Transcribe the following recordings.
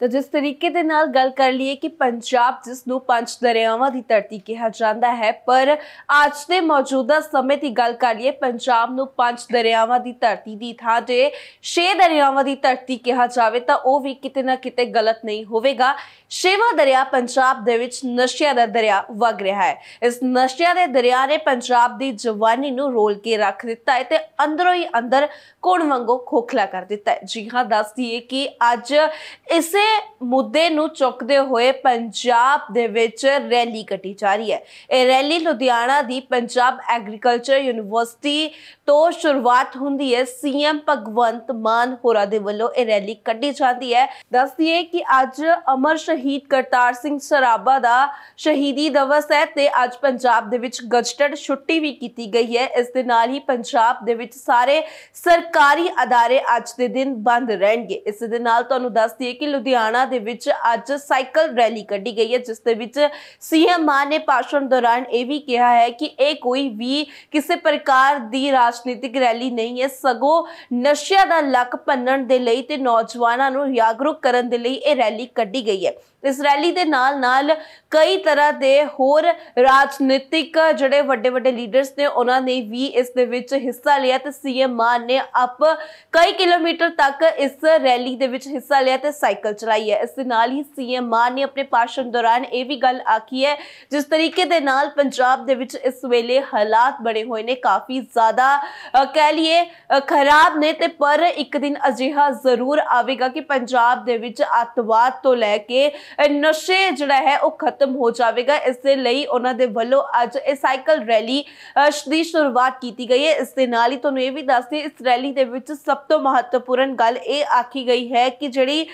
ਤਾਂ ਜਿਸ ਤਰੀਕੇ ਦੇ ਨਾਲ ਗੱਲ ਕਰ ਲਈਏ ਕਿ ਪੰਜਾਬ ਜਿਸ ਨੂੰ ਪੰਜ ਦਰਿਆਵਾਂ ਦੀ ਧਰਤੀ ਕਿਹਾ ਜਾਂਦਾ ਹੈ ਪਰ ਅੱਜ ਦੇ ਮੌਜੂਦਾ ਸਮੇਂ ਦੀ ਗੱਲ ਕਰ ਲਈਏ ਪੰਜਾਬ ਨੂੰ ਪੰਜ ਦਰਿਆਵਾਂ ਦੀ ਧਰਤੀ ਦੀ ਥਾਂ ਤੇ ਛੇ ਦਰਿਆਵਾਂ ਦੀ ਧਰਤੀ ਕਿਹਾ ਜਾਵੇ ਤਾਂ ਉਹ ਵੀ ਕਿਤੇ ਨਾ ਕਿਤੇ ਗਲਤ ਨਹੀਂ ਹੋਵੇਗਾ ਛੇਵਾਂ ਦਰਿਆ ਪੰਜਾਬ ਦੇ ਵਿੱਚ ਨਸ਼ਿਆਂ ਦਾ ਦਰਿਆ ਵਗ ਰਿਹਾ ਹੈ ਇਸ ਨਸ਼ਿਆਂ ਦੇ ਦਰਿਆ ਨੇ ਪੰਜਾਬ ਦੀ ਜਵਾਨੀ ਨੂੰ ਰੋਲ ਕੇ ਰੱਖ ਦਿੱਤਾ ਹੈ ਤੇ ਅੰਦਰੋਂ ਹੀ ਅੰਦਰ ਕੋਣ ਵਾਂਗੋ ਖੋਖਲਾ ਕਰ ਦਿੱਤਾ ਹੈ ਜੀ ਹਾਂ ਦੱਸਦੀ ਹੈ ਕਿ ਅੱਜ ਇਸੇ ਮੁੱਦੇ ਨੂੰ ਚੁੱਕਦੇ ਹੋਏ ਪੰਜਾਬ ਦੇ ਵਿੱਚ ਰੈਲੀ ਕੱਢੀ ਜਾ ਰਹੀ ਹੈ ਇਹ ਰੈਲੀ ਲੁਧਿਆਣਾ ਦੀ ਪੰਜਾਬ ਐਗਰੀਕਲਚਰ ਯੂਨੀਵਰਸਿਟੀ ਤੋਂ ਸ਼ੁਰੂਆਤ ਹੁੰਦੀ ਹੈ ਸੀਐਮ ਭਗਵੰਤ ਮਾਨ ਹੋਰਾ ਦੇ ਵੱਲੋਂ ਇਹ ਰੈਲੀ ਕੱਢੀ ਜਾਂਦੀ ਹੈ ਦੱਸਦੀ ਹੈ ਕਿ ਅੱਜ ਅਮਰ ਸ਼ਹੀਦ ਕਰਤਾਰ ਸਿੰਘ ਸਰਾਭਾ ਦਾ ਸ਼ਹੀਦੀ ਦਿਵਸ ਹੈ ਤੇ ਅੱਜ ਪੰਜਾਬ ਦੇ ਵਿੱਚ ਗਜਟਡ ਛੁੱਟੀ ਵੀ ਕੀਤੀ ਗਈ ਹੈ ਇਸ ਦੇ ਨਾਲ ਹੀ ਪੰਜਾਬ ਦੇ ਵਿੱਚ ਸਾਰੇ ਸਰਕਾਰੀ ਅਦਾਰੇ ਅੱਜ ਦੇ ਦਿਨ ਬੰਦ ਰਹਿਣਗੇ ਇਸ ਦੇ ਨਾਲ ਤੁਹਾਨੂੰ ਦੱਸਦੀ ਹੈ ਕਿ ਲੁਧਿਆਣਾ ਲੁਧਿਆਣਾ ਦੇ ਵਿੱਚ ਅੱਜ ਸਾਈਕਲ ਰੈਲੀ ਕੱਢੀ ਗਈ ਹੈ ਜਿਸ ਦੇ ਵਿੱਚ ਸੀਐਮ ਮਾਨ ਨੇ ਭਾਸ਼ਣ ਦੌਰਾਨ ਇਹ ਵੀ ਕਿਹਾ ਹੈ ਕਿ ਇਹ ਕੋਈ ਵੀ ਕਿਸੇ ਪ੍ਰਕਾਰ ਦੀ ਰਾਜਨੀਤਿਕ ਰੈਲੀ ਨਹੀਂ ਹੈ ਸਗੋਂ ਨਸ਼ਿਆਂ ਦਾ ਲੱਕ ਭੰਨਣ ਦੇ ਲਈ ਤੇ ਨੌਜਵਾਨਾਂ ਨੂੰ ਜਾਗਰੂਕ ਕਰਨ ਦੇ ਲਈ ਇਹ ਰੈਲੀ ਕੱਢੀ ਗਈ ਹੈ ਇਸ ਰੈਲੀ ਦੇ ਨਾਲ ਨਾਲ ਕਈ ਤਰ੍ਹਾਂ ਦੇ ਹੋਰ ਰਾਜਨੀਤਿਕ ਜਿਹੜੇ ਵੱਡੇ ਵੱਡੇ ਲੀਡਰਸ ਨੇ ਉਹਨਾਂ ਨੇ ਵੀ ਇਸ ਦੇ ਵਿੱਚ ਹਿੱਸਾ ਲਿਆ ਤੇ ਸੀਐਮ ਮਾਨ ਨੇ ਅਪ ਕਈ ਕਿਲੋਮੀਟਰ ਤੱਕ ਇਸ ਰੈਲੀ ਦੇ ਵਿੱਚ ਹਿੱਸਾ ਲਿਆ ਤੇ ਸਾਈਕਲ ਚਲਾਈ ਹੈ ਇਸ ਦੇ ਨਾਲ ਹੀ ਸੀਐਮ ਮਾਨ ਨੇ ਆਪਣੇ ਪਾਸ਼ਨ ਦੌਰਾਨ ਇਹ ਵੀ ਗੱਲ ਆਖੀ ਹੈ ਜਿਸ ਤਰੀਕੇ ਦੇ ਨਾਲ ਪੰਜਾਬ ਦੇ ਵਿੱਚ ਇਸ ਵੇਲੇ ਹਾਲਾਤ ਬਣੇ ਹੋਏ ਨੇ ਕਾਫੀ ਜ਼ਿਆਦਾ ਕਹਿ ਲਈਏ ਖਰਾਬ ਨੇ ਤੇ ਪਰ ਇੱਕ ਦਿਨ ਅਜਿਹਾ ਜ਼ਰੂਰ ਆਵੇਗਾ ਕਿ ਪੰਜਾਬ ਦੇ ਵਿੱਚ ਅਤਵਾਦ ਤੋਂ ਲੈ ਕੇ ਨਸ਼ੇ ਜਿਹੜਾ ਹੈ ਉਹ ਖਤਮ ਹੋ ਜਾਵੇਗਾ ਇਸ ਦੇ ਲਈ ਉਹਨਾਂ ਦੇ ਵੱਲੋਂ ਅੱਜ ਇਹ ਸਾਈਕਲ ਰੈਲੀ ਦੀ ਸ਼ੁਰੂਆਤ ਕੀਤੀ ਗਈ ਹੈ ਇਸ ਦੇ ਨਾਲ ਹੀ ਤੁਹਾਨੂੰ ਇਹ ਵੀ ਦੱਸਦੇ ਇਸ ਰੈਲੀ ਦੇ ਵਿੱਚ ਸਭ ਤੋਂ ਮਹੱਤਵਪੂਰਨ ਗੱਲ ਇਹ ਆਖੀ ਗਈ ਹੈ ਕਿ ਜਿਹੜੀ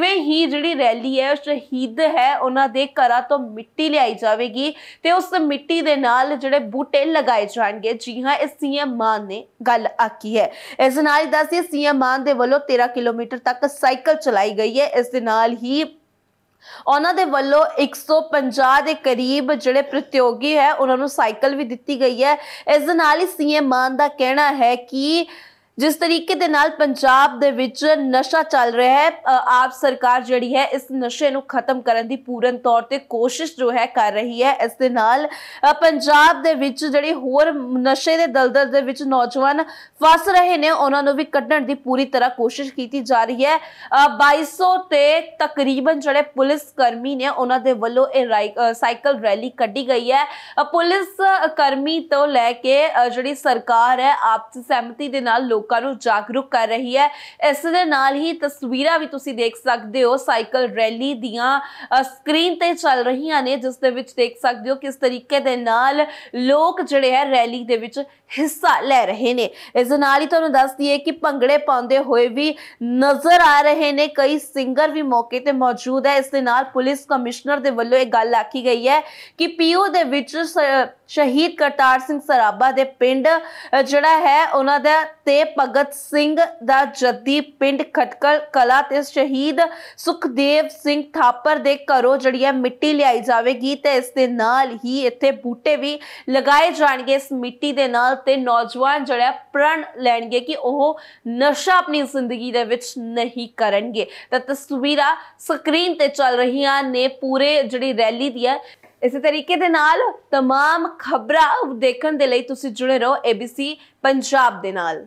ਜਿਵੇਂ ਹੀ ਜਿਹੜੀ ਰੈਲੀ ਹੈ ਸ਼ਹੀਦ ਹੈ ਉਹਨਾਂ ਦੇ ਘਰਾਂ ਤੋਂ ਮਿੱਟੀ ਲਿਆਈ ਜਾਵੇਗੀ ਤੇ ਉਸ ਮਿੱਟੀ ਦੇ ਨਾਲ ਜਿਹੜੇ ਬੂਟੇ ਲਗਾਏ ਜਾਣਗੇ ਜੀ ਹਾਂ ਇਸ ਸੀਐਮ ਮਾਨ ਨੇ ਗੱਲ ਆਕੀ ਹੈ ਇਸ ਨਾਲ ਹੀ ਦੱਸਿਆ ਸੀਐਮ ਮਾਨ ਦੇ ਵੱਲੋਂ 13 ਕਿਲੋਮੀਟਰ ਤੱਕ ਸਾਈਕਲ ਚਲਾਈ ਗਈ ਹੈ ਇਸ ਦੇ ਨਾਲ ਹੀ ਉਹਨਾਂ ਦੇ ਵੱਲੋਂ 150 ਦੇ ਕਰੀਬ ਜਿਹੜੇ ਪ੍ਰਤੀਯੋਗੀ ਹੈ ਉਹਨਾਂ ਨੂੰ ਸਾਈਕਲ ਵੀ ਦਿੱਤੀ ਗਈ ਹੈ ਇਸ ਦੇ ਨਾਲ ਹੀ ਸੀਐਮ ਮਾਨ ਦਾ ਕਹਿਣਾ ਹੈ ਕਿ ਜਿਸ ਤਰੀਕੇ ਦੇ ਨਾਲ ਪੰਜਾਬ ਦੇ ਵਿੱਚ ਨਸ਼ਾ ਚੱਲ ਰਿਹਾ ਹੈ ਆਪ ਸਰਕਾਰ ਜਿਹੜੀ ਹੈ ਇਸ ਨਸ਼ੇ ਨੂੰ ਖਤਮ ਕਰਨ ਦੀ ਪੂਰਨ ਤੌਰ ਤੇ ਕੋਸ਼ਿਸ਼ ਜੋ ਹੈ ਕਰ ਰਹੀ ਹੈ ਇਸ ਦੇ ਨਾਲ ਪੰਜਾਬ ਦੇ ਵਿੱਚ ਜਿਹੜੇ ਹੋਰ ਨਸ਼ੇ ਦੇ ਦਲਦਲ ਦੇ ਵਿੱਚ ਨੌਜਵਾਨ ਫਸ ਰਹੇ ਨੇ ਉਹਨਾਂ ਨੂੰ ਵੀ ਕੱਢਣ ਦੀ ਪੂਰੀ ਤਰ੍ਹਾਂ ਕੋਸ਼ਿਸ਼ ਕੀਤੀ ਜਾ ਰਹੀ ਹੈ 2200 ਤੇ ਤਕਰੀਬਨ ਜਿਹੜੇ ਪੁਲਿਸ ਕਰਮੀ ਨੇ ਉਹਨਾਂ ਦੇ ਵੱਲੋਂ ਇਹ ਸਾਈਕਲ ਰੈਲੀ ਕੱਢੀ ਗਈ ਹੈ ਪੁਲਿਸ ਕਰਮੀ ਤੋਂ ਲੈ ਕੇ ਜਿਹੜੀ ਸਰਕਾਰ ਹੈ ਆਪਸ ਸਹਿਮਤੀ ਦੇ ਨਾਲ ਲੋਕ ਲੋਕਾਂ ਨੂੰ ਜਾਗਰੂਕ ਕਰ ਰਹੀ ਹੈ ਇਸ ਦੇ ਨਾਲ ਹੀ ਤਸਵੀਰਾਂ ਵੀ ਤੁਸੀਂ ਦੇਖ ਸਕਦੇ ਹੋ ਸਾਈਕਲ ਰੈਲੀ ਦੀਆਂ ਸਕਰੀਨ ਤੇ ਚੱਲ ਰਹੀਆਂ ਨੇ ਜਿਸ ਦੇ ਵਿੱਚ ਦੇਖ ਸਕਦੇ ਹੋ ਕਿਸ ਤਰੀਕੇ ਦੇ ਨਾਲ ਲੋਕ ਜਿਹੜੇ ਹੈ ਰੈਲੀ ਦੇ ਵਿੱਚ ਹਿੱਸਾ ਲੈ ਰਹੇ ਨੇ ਇਸ ਦੇ ਨਾਲ ਹੀ ਤੁਹਾਨੂੰ ਦੱਸ ਦਈਏ ਕਿ ਭੰਗੜੇ ਪਾਉਂਦੇ ਹੋਏ ਵੀ ਨਜ਼ਰ ਆ ਰਹੇ ਨੇ ਕਈ ਸਿੰਗਰ ਵੀ ਮੌਕੇ ਤੇ ਮੌਜੂਦ ਹੈ ਇਸ ਦੇ ਨਾਲ ਪੁਲਿਸ ਕਮਿਸ਼ਨਰ ਦੇ ਵੱਲੋਂ ਇਹ ਗੱਲ ਆਖੀ ਗਈ ਹੈ ਕਿ ਪੀਓ ਦੇ ਵਿੱਚ ਸ਼ਹੀਦ ਕਰਤਾਰ ਸਿੰਘ ਸਰਾਬਾ ਦੇ ਪਿੰਡ ਜਿਹੜਾ ਹੈ ਉਹਨਾਂ ਦਾ ਤੇ ਭਗਤ ਸਿੰਘ ਦਾ ਜੱਦੀ ਪਿੰਡ ਖਟਕਲ ਕਲਾ ਤੇ ਸ਼ਹੀਦ ਸੁਖਦੇਵ ਸਿੰਘ ਥਾਪਰ ਦੇ ਘਰੋਂ ਜਿਹੜੀ ਹੈ ਮਿੱਟੀ ਲਿਆਈ ਜਾਵੇਗੀ ਤੇ ਇਸ ਦੇ ਨਾਲ ਹੀ ਇੱਥੇ ਬੂਟੇ ਵੀ ਲਗਾਏ ਜਾਣਗੇ ਇਸ ਮਿੱਟੀ ਦੇ ਨਾਲ ਤੇ ਨੌਜਵਾਨ ਜਿਹੜਾ ਪ੍ਰਣ ਲੈਣਗੇ ਕਿ ਉਹ ਨਸ਼ਾ ਆਪਣੀ ਜ਼ਿੰਦਗੀ ਦੇ ਵਿੱਚ ਨਹੀਂ ਕਰਨਗੇ ਤਾਂ ਤਸਵੀਰਾਂ ਸਕਰੀਨ ਤੇ ਚੱਲ ਰਹੀਆਂ ਨੇ ਪੂਰੇ ਜਿਹੜੀ ਰੈਲੀ ਦੀ ਹੈ ਇਸੇ ਤਰੀਕੇ ਦੇ ਨਾਲ तमाम ਖਬਰਾਂ ਦੇਖਣ ਦੇ ਲਈ ਤੁਸੀਂ ਜੁੜੇ ਰਹੋ ABC ਪੰਜਾਬ ਦੇ ਨਾਲ